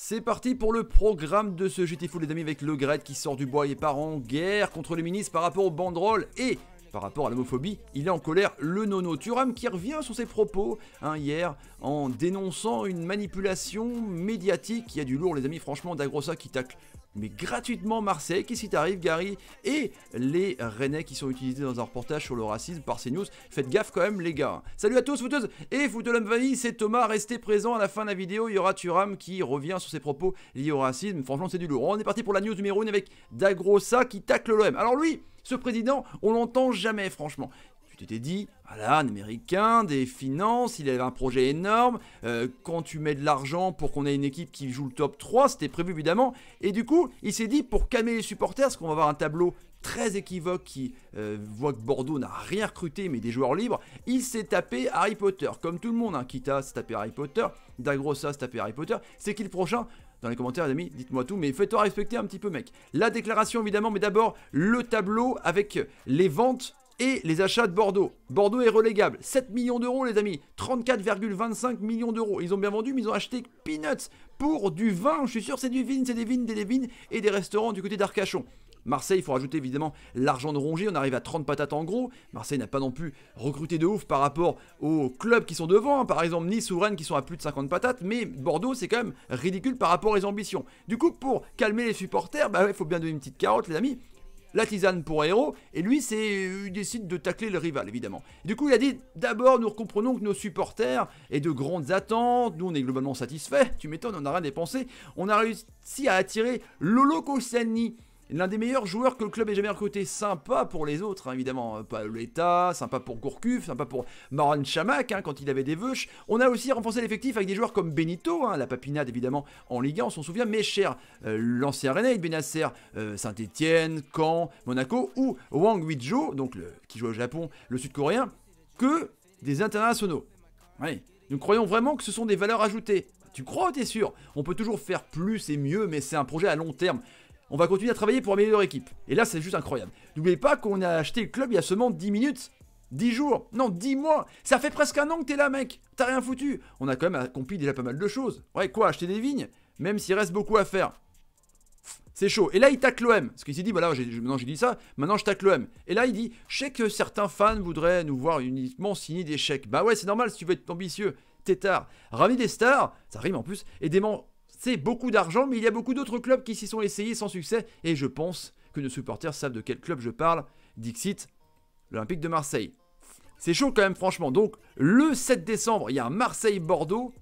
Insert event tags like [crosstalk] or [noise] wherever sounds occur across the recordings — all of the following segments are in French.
C'est parti pour le programme de ce GT Fou les amis avec le Gret qui sort du bois et part en guerre contre les ministres par rapport aux banderoles et par rapport à l'homophobie, il est en colère le nono Turam qui revient sur ses propos hein, hier en dénonçant une manipulation médiatique. Il y a du lourd, les amis, franchement, Dagrosa qui tacle mais gratuitement Marseille, qu'est-ce qui t'arrive Gary Et les Rennais qui sont utilisés dans un reportage sur le racisme par CNews. Faites gaffe quand même les gars. Salut à tous footeuses et l'homme vanille, c'est Thomas, restez présent à la fin de la vidéo, il y aura Turam qui revient sur ses propos liés au racisme. Franchement c'est du lourd. On est parti pour la news numéro 1 avec Dagrosa qui tacle l'OM. Alors lui ce président, on l'entend jamais, franchement. Tu t'étais dit, voilà, ah un Américain, des finances, il avait un projet énorme. Euh, quand tu mets de l'argent pour qu'on ait une équipe qui joue le top 3, c'était prévu évidemment. Et du coup, il s'est dit, pour calmer les supporters, parce qu'on va avoir un tableau très équivoque qui euh, voit que Bordeaux n'a rien recruté mais des joueurs libres, il s'est tapé Harry Potter, comme tout le monde, hein. Kita s'est tapé Harry Potter, Dagrosa s'est tapé Harry Potter, c'est qui le prochain dans les commentaires, les amis, dites-moi tout, mais fais-toi respecter un petit peu, mec. La déclaration, évidemment, mais d'abord, le tableau avec les ventes et les achats de Bordeaux. Bordeaux est relégable. 7 millions d'euros, les amis. 34,25 millions d'euros. Ils ont bien vendu, mais ils ont acheté peanuts pour du vin. Je suis sûr, c'est du vin, c'est des vins des, des et des restaurants du côté d'Arcachon. Marseille, il faut rajouter évidemment l'argent de ronger. On arrive à 30 patates en gros. Marseille n'a pas non plus recruté de ouf par rapport aux clubs qui sont devant. Hein. Par exemple, Nice ou Rennes qui sont à plus de 50 patates. Mais Bordeaux, c'est quand même ridicule par rapport aux ambitions. Du coup, pour calmer les supporters, bah il faut bien donner une petite carotte, les amis la tisane pour héros, et lui, c'est, euh, il décide de tacler le rival, évidemment. Du coup, il a dit, d'abord, nous comprenons que nos supporters aient de grandes attentes, nous, on est globalement satisfaits, tu m'étonnes, on n'a rien dépensé, on a réussi à attirer Lolo L'un des meilleurs joueurs que le club ait jamais recruté. Sympa pour les autres, hein, évidemment. Euh, pas l'État, sympa pour Gourcuff, sympa pour Maran Chamak hein, quand il avait des veuches. On a aussi renforcé l'effectif avec des joueurs comme Benito, hein, la papinade évidemment en Ligue 1, on s'en souvient, mais cher, euh, l'ancien René Benasser, euh, Saint-Etienne, Caen, Monaco ou Wang Wijo, donc le, qui joue au Japon, le sud-coréen, que des internationaux. Oui, nous croyons vraiment que ce sont des valeurs ajoutées. Tu crois, t'es sûr On peut toujours faire plus et mieux, mais c'est un projet à long terme on va continuer à travailler pour améliorer équipe. Et là, c'est juste incroyable. N'oubliez pas qu'on a acheté le club il y a seulement 10 minutes. 10 jours, non 10 mois, ça fait presque un an que t'es là mec, t'as rien foutu. On a quand même accompli déjà pas mal de choses. Ouais quoi, acheter des vignes, même s'il reste beaucoup à faire. C'est chaud. Et là, il tacle l'OM. Parce qu'il s'est dit, bah maintenant j'ai dit ça, maintenant je tacle l'OM. Et là, il dit, je sais que certains fans voudraient nous voir uniquement signer des chèques. Bah ouais, c'est normal si tu veux être ambitieux. t'es tard. Ramener des stars, ça rime en plus, et des, c'est beaucoup d'argent, mais il y a beaucoup d'autres clubs qui s'y sont essayés sans succès, et je pense que nos supporters savent de quel club je parle, Dixit, l'Olympique de Marseille. C'est chaud quand même franchement, donc le 7 décembre, il y a Marseille-Bordeaux,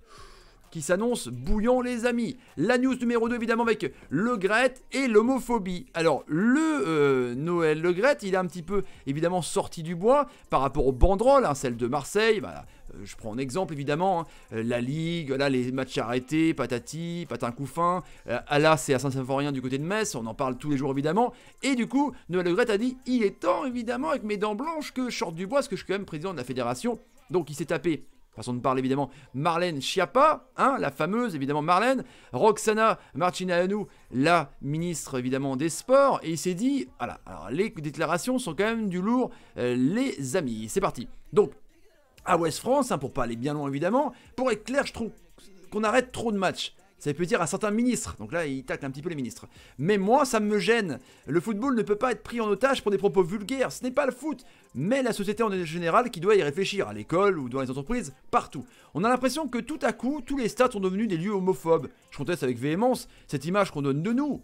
qui s'annonce bouillant les amis. La news numéro 2 évidemment avec le Gret et l'homophobie. Alors le euh, Noël Le Gret il est un petit peu évidemment sorti du bois par rapport aux banderoles, hein, celle de Marseille, euh, je prends un exemple évidemment, hein. euh, la Ligue, là les matchs arrêtés, patati, patin couffin, là c'est à Saint-Symphorien du côté de Metz, on en parle tous les jours évidemment, et du coup Noël Le Gret a dit il est temps évidemment avec mes dents blanches que je sorte du bois, parce que je suis quand même président de la fédération, donc il s'est tapé façon de parler évidemment, Marlène Schiappa, hein, la fameuse évidemment Marlène, Roxana Anu la ministre évidemment des Sports, et il s'est dit, voilà, alors les déclarations sont quand même du lourd, euh, les amis, c'est parti. Donc, à West France, hein, pour pas aller bien loin évidemment, pour être clair, je trouve qu'on arrête trop de matchs. Ça peut dire à certains ministres. Donc là, il tacle un petit peu les ministres. Mais moi, ça me gêne. Le football ne peut pas être pris en otage pour des propos vulgaires. Ce n'est pas le foot. Mais la société en général qui doit y réfléchir, à l'école ou dans les entreprises, partout. On a l'impression que tout à coup, tous les stades sont devenus des lieux homophobes. Je conteste avec véhémence cette image qu'on donne de nous.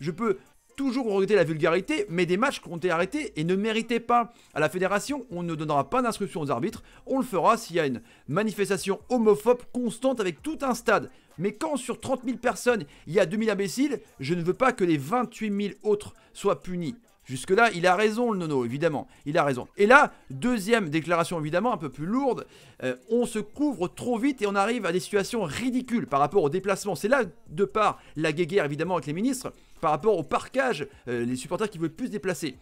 Je peux toujours regretter la vulgarité, mais des matchs qui ont été arrêtés et ne méritaient pas. À la fédération, on ne donnera pas d'instruction aux arbitres, on le fera s'il y a une manifestation homophobe constante avec tout un stade. Mais quand sur 30 000 personnes, il y a 2 000 imbéciles, je ne veux pas que les 28 000 autres soient punis. Jusque-là, il a raison, le nono, évidemment. Il a raison. Et là, deuxième déclaration, évidemment, un peu plus lourde. Euh, on se couvre trop vite et on arrive à des situations ridicules par rapport au déplacement. C'est là, de par la guéguerre, évidemment, avec les ministres, par rapport au parquage, euh, les supporters qui veulent plus se déplacer.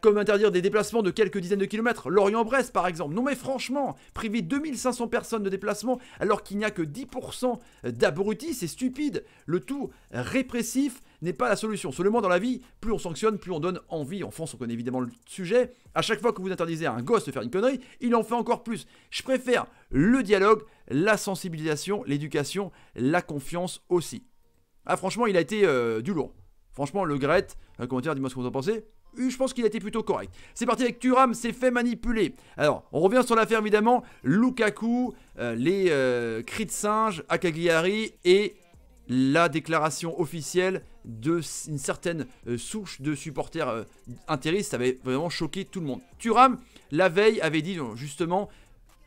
Comme interdire des déplacements de quelques dizaines de kilomètres, Lorient-Brest par exemple. Non mais franchement, priver 2500 personnes de déplacement alors qu'il n'y a que 10% d'abrutis, c'est stupide. Le tout répressif n'est pas la solution. Seulement dans la vie, plus on sanctionne, plus on donne envie. En France, on connaît évidemment le sujet. À chaque fois que vous interdisez à un gosse de faire une connerie, il en fait encore plus. Je préfère le dialogue, la sensibilisation, l'éducation, la confiance aussi. Ah franchement, il a été euh, du lourd. Franchement, le Gret, un euh, commentaire, dis-moi ce que vous en pensez je pense qu'il a été plutôt correct. C'est parti avec Turam, s'est fait manipuler. Alors, on revient sur l'affaire évidemment. Lukaku, euh, les euh, cris de singe à Cagliari et la déclaration officielle d'une certaine euh, souche de supporters intéristes Ça avait vraiment choqué tout le monde. Turam, la veille, avait dit justement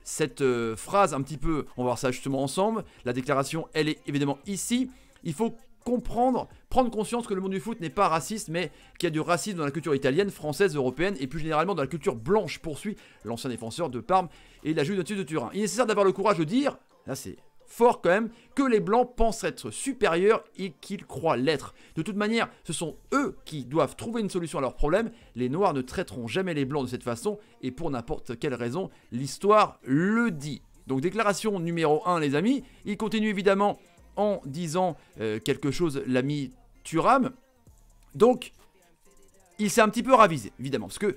cette phrase un petit peu, on va voir ça justement ensemble. La déclaration, elle est évidemment ici. Il faut comprendre, prendre conscience que le monde du foot n'est pas raciste, mais qu'il y a du racisme dans la culture italienne, française, européenne et plus généralement dans la culture blanche, poursuit l'ancien défenseur de Parme et la juge de Turin. Il est nécessaire d'avoir le courage de dire, là c'est fort quand même, que les blancs pensent être supérieurs et qu'ils croient l'être. De toute manière, ce sont eux qui doivent trouver une solution à leurs problèmes. Les noirs ne traiteront jamais les blancs de cette façon et pour n'importe quelle raison, l'histoire le dit. Donc déclaration numéro 1 les amis, il continue évidemment en disant euh, quelque chose l'ami Turam. Donc, il s'est un petit peu ravisé, évidemment, parce que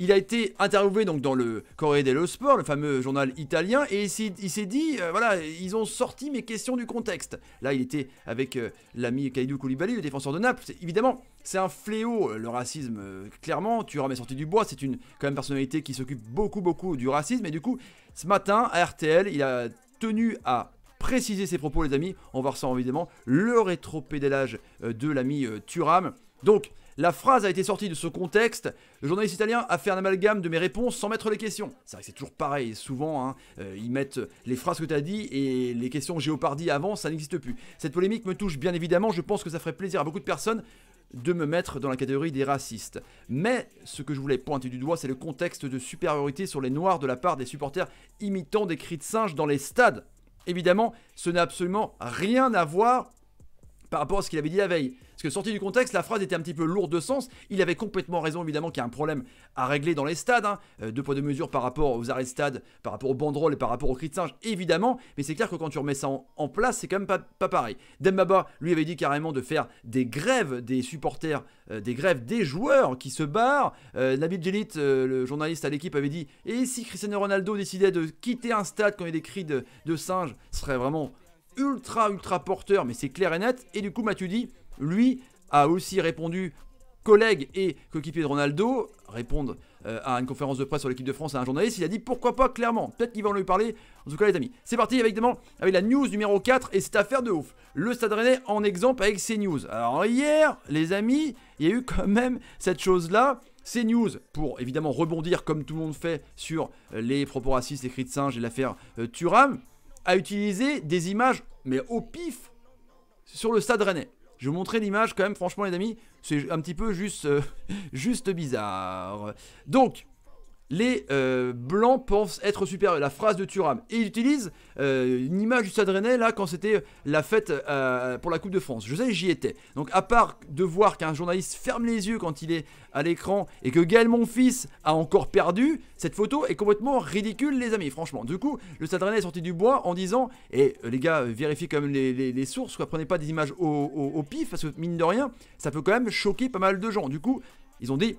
il a été interviewé donc dans le Corriere dello Sport, le fameux journal italien, et il s'est dit, euh, voilà, ils ont sorti mes questions du contexte. Là, il était avec euh, l'ami Kaidou Koulibaly, le défenseur de Naples. Évidemment, c'est un fléau, le racisme, clairement. Tu est sorti du bois, c'est une quand même personnalité qui s'occupe beaucoup, beaucoup du racisme. Et du coup, ce matin, à RTL, il a tenu à préciser ses propos, les amis. On va évidemment le rétropédalage euh, de l'ami euh, Turam. Donc, la phrase a été sortie de ce contexte. Le journaliste italien a fait un amalgame de mes réponses sans mettre les questions. C'est vrai que c'est toujours pareil, souvent, hein. euh, ils mettent les phrases que tu as dit et les questions géopardies avant, ça n'existe plus. Cette polémique me touche bien évidemment, je pense que ça ferait plaisir à beaucoup de personnes de me mettre dans la catégorie des racistes. Mais ce que je voulais pointer du doigt, c'est le contexte de supériorité sur les noirs de la part des supporters imitant des cris de singes dans les stades. Évidemment, ce n'a absolument rien à voir par rapport à ce qu'il avait dit la veille. Parce que sorti du contexte, la phrase était un petit peu lourde de sens. Il avait complètement raison, évidemment, qu'il y a un problème à régler dans les stades. Hein. Euh, deux poids, de mesure par rapport aux arrêts de stade, par rapport aux banderoles et par rapport aux cris de singe, évidemment. Mais c'est clair que quand tu remets ça en, place, c'est quand même pas, pareil. Dembaba, lui, avait dit carrément de faire des grèves des supporters, euh, des grèves des joueurs qui se barrent. Euh, Nabil Jelit, le journaliste à l'équipe, avait dit Et si Cristiano Ronaldo décidait de quitter un stade quand il y a des cris de, de singe, ce serait vraiment ultra ultra porteur mais c'est clair et net et du coup Mathieu dit lui, a aussi répondu collègue et coéquipier de Ronaldo Répondre euh, à une conférence de presse sur l'équipe de France à un journaliste. Il a dit pourquoi pas clairement. Peut-être va en lui parler. En tout cas, les amis, c'est parti évidemment avec la news numéro 4 et cette affaire de ouf. Le Stade Rennais en exemple avec news Alors hier, les amis, il y a eu quand même cette chose-là. news, pour évidemment rebondir comme tout le monde fait sur euh, les propos racistes, les cris de singe et l'affaire euh, Turam, a utilisé des images, mais au pif, sur le Stade Rennais. Je vous montrer l'image quand même, franchement les amis, c'est un petit peu juste, euh, [laughs] juste bizarre. Donc, les euh, blancs pensent être supérieurs. La phrase de Thuram. Et il utilise euh, une image du Stade là quand c'était euh, la fête pour la Coupe de France. Je sais, j'y étais. Donc à part de voir qu'un journaliste ferme les yeux quand il est à l'écran et que Gaël fils, a encore perdu, cette photo est complètement ridicule, les amis. Franchement, du coup, le Stade est sorti du bois en disant et les gars vérifiez quand même les, sources, quoi. Prenez pas des images au, au pif parce que mine de rien, ça peut quand même choquer pas mal de gens. Du coup, ils ont dit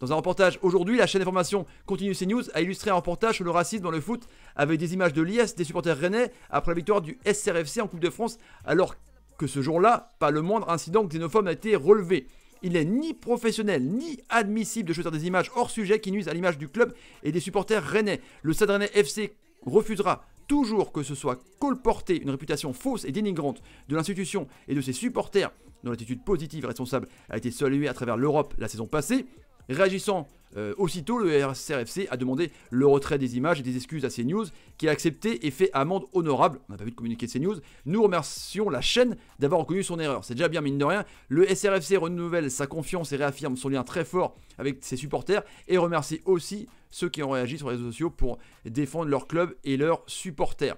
dans un reportage aujourd'hui, la chaîne d'information Continue news a illustré un reportage sur le racisme dans le foot avec des images de l'IS des supporters rennais après la victoire du SRFC en Coupe de France, alors que ce jour-là, pas le moindre incident xénophobe a été relevé. Il n'est ni professionnel ni admissible de choisir des images hors sujet qui nuisent à l'image du club et des supporters rennais. Le Stade FC refusera toujours que ce soit colporté une réputation fausse et dénigrante de l'institution et de ses supporters dont l'attitude positive et responsable a été saluée à travers l'Europe la saison passée. Réagissant euh, aussitôt, le SRFC a demandé le retrait des images et des excuses à CNews, qui a accepté et fait amende honorable. On n'a pas vu de communiqué de CNews. Nous remercions la chaîne d'avoir reconnu son erreur. C'est déjà bien, mine de rien. Le SRFC renouvelle sa confiance et réaffirme son lien très fort avec ses supporters et remercie aussi ceux qui ont réagi sur les réseaux sociaux pour défendre leur club et leurs supporters.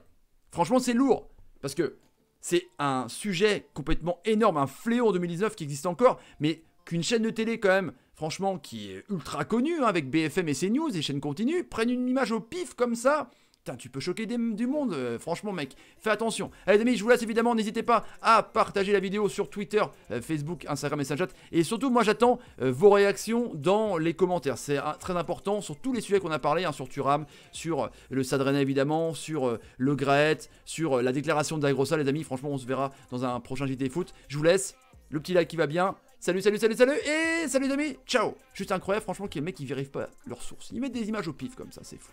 Franchement, c'est lourd parce que c'est un sujet complètement énorme, un fléau en 2019 qui existe encore, mais qu'une chaîne de télé, quand même, franchement, qui est ultra connu hein, avec BFM et CNews et chaînes continue, prennent une image au pif comme ça. Putain, tu peux choquer du monde, euh, franchement, mec. Fais attention. Allez, les amis, je vous laisse évidemment. N'hésitez pas à partager la vidéo sur Twitter, euh, Facebook, Instagram et Snapchat. Et surtout, moi, j'attends euh, vos réactions dans les commentaires. C'est hein, très important sur tous les sujets qu'on a parlé hein, sur Turam, sur le Sadrena, évidemment, sur le Graet, sur la déclaration de les amis. Franchement, on se verra dans un prochain JT Foot. Je vous laisse. Le petit like qui va bien. Salut, salut, salut, salut, et salut amis, ciao Juste incroyable, franchement, que les mecs, qui vérifie pas leurs sources. Ils mettent des images au pif comme ça, c'est fou.